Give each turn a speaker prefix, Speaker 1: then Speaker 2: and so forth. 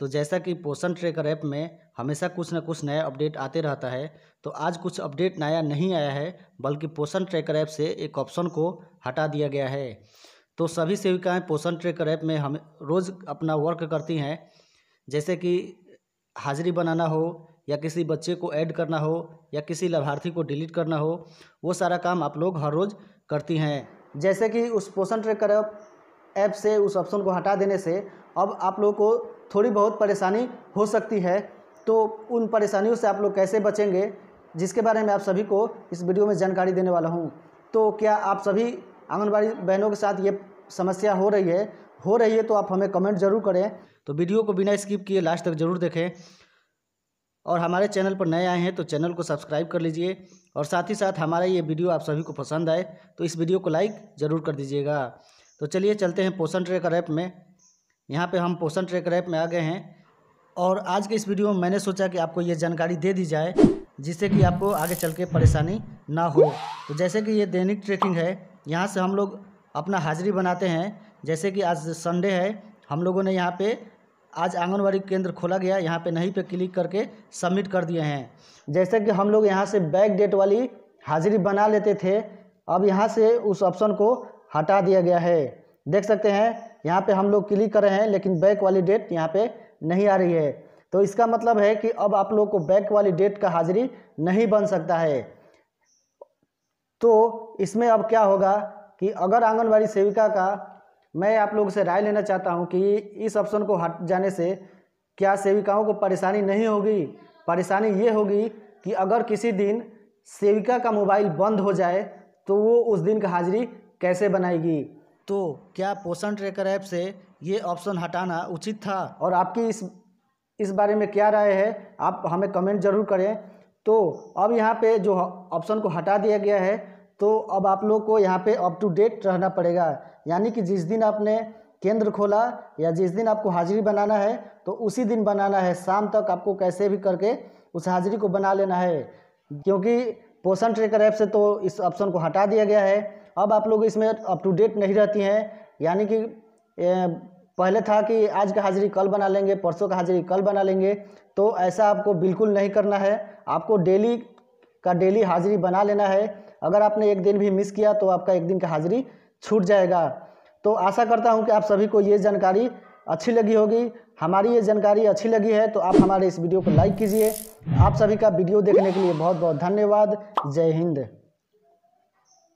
Speaker 1: तो जैसा कि पोषण ट्रेकर ऐप में हमेशा कुछ ना कुछ नया अपडेट आते रहता है तो आज कुछ अपडेट नया नहीं आया है बल्कि पोषण ट्रेकर ऐप से एक ऑप्शन को हटा दिया गया है तो सभी सेविकाएँ पोषण ट्रेकर ऐप में हम रोज़ अपना वर्क करती हैं जैसे कि हाजिरी बनाना हो या किसी बच्चे को ऐड करना हो या किसी लाभार्थी को डिलीट करना हो वो सारा काम आप लोग हर रोज़ करती हैं जैसे कि उस पोषण ट्रेकर ऐप से उस ऑप्शन को हटा देने से अब आप लोगों को थोड़ी बहुत परेशानी हो सकती है तो उन परेशानियों से आप लोग कैसे बचेंगे जिसके बारे में आप सभी को इस वीडियो में जानकारी देने वाला हूँ तो क्या आप सभी आंगनबाड़ी बहनों के साथ ये समस्या हो रही है हो रही है तो आप हमें कमेंट जरूर करें तो वीडियो को बिना स्किप किए लास्ट तक ज़रूर देखें और हमारे चैनल पर नए आए हैं तो चैनल को सब्सक्राइब कर लीजिए और साथ ही साथ हमारा ये वीडियो आप सभी को पसंद आए तो इस वीडियो को लाइक ज़रूर कर दीजिएगा तो चलिए चलते हैं पोषण ट्रेकर ऐप में यहाँ पे हम पोषण ट्रैक ऐप में आ गए हैं और आज के इस वीडियो में मैंने सोचा कि आपको ये जानकारी दे दी जाए जिससे कि आपको आगे चल के परेशानी ना हो तो जैसे कि ये दैनिक ट्रैकिंग है यहाँ से हम लोग अपना हाजिरी बनाते हैं जैसे कि आज संडे है हम लोगों ने यहाँ पे आज आंगनबाड़ी केंद्र खोला गया यहाँ पे नहीं पे क्लिक करके सबमिट कर दिए हैं जैसे कि हम लोग यहाँ से बैक डेट वाली हाजिरी बना लेते थे अब यहाँ से उस ऑप्शन को हटा दिया गया है देख सकते हैं यहाँ पे हम लोग क्लिक कर रहे हैं लेकिन बैक वाली डेट यहाँ पे नहीं आ रही है तो इसका मतलब है कि अब आप लोग को बैक वाली डेट का हाजिरी नहीं बन सकता है तो इसमें अब क्या होगा कि अगर आंगनबाड़ी सेविका का मैं आप लोगों से राय लेना चाहता हूँ कि इस ऑप्शन को हट जाने से क्या सेविकाओं को परेशानी नहीं होगी परेशानी ये होगी कि अगर किसी दिन सेविका का मोबाइल बंद हो जाए तो वो उस दिन का हाजिरी कैसे बनाएगी तो क्या पोषण ट्रैकर ऐप से ये ऑप्शन हटाना उचित था और आपकी इस इस बारे में क्या राय है आप हमें कमेंट जरूर करें तो अब यहाँ पे जो ऑप्शन को हटा दिया गया है तो अब आप लोग को यहाँ पे अप टू डेट रहना पड़ेगा यानी कि जिस दिन आपने केंद्र खोला या जिस दिन आपको हाजिरी बनाना है तो उसी दिन बनाना है शाम तक आपको कैसे भी करके उस हाजिरी को बना लेना है क्योंकि पोषण ट्रेकर ऐप से तो इस ऑप्शन को हटा दिया गया है अब आप लोग इसमें अप टू डेट नहीं रहती हैं यानी कि पहले था कि आज का हाजिरी कल बना लेंगे परसों का हाजिरी कल बना लेंगे तो ऐसा आपको बिल्कुल नहीं करना है आपको डेली का डेली हाजिरी बना लेना है अगर आपने एक दिन भी मिस किया तो आपका एक दिन का हाजिरी छूट जाएगा तो आशा करता हूँ कि आप सभी को ये जानकारी अच्छी लगी होगी हमारी ये जानकारी अच्छी लगी है तो आप हमारे इस वीडियो को लाइक कीजिए आप सभी का वीडियो देखने के लिए बहुत बहुत धन्यवाद जय हिंद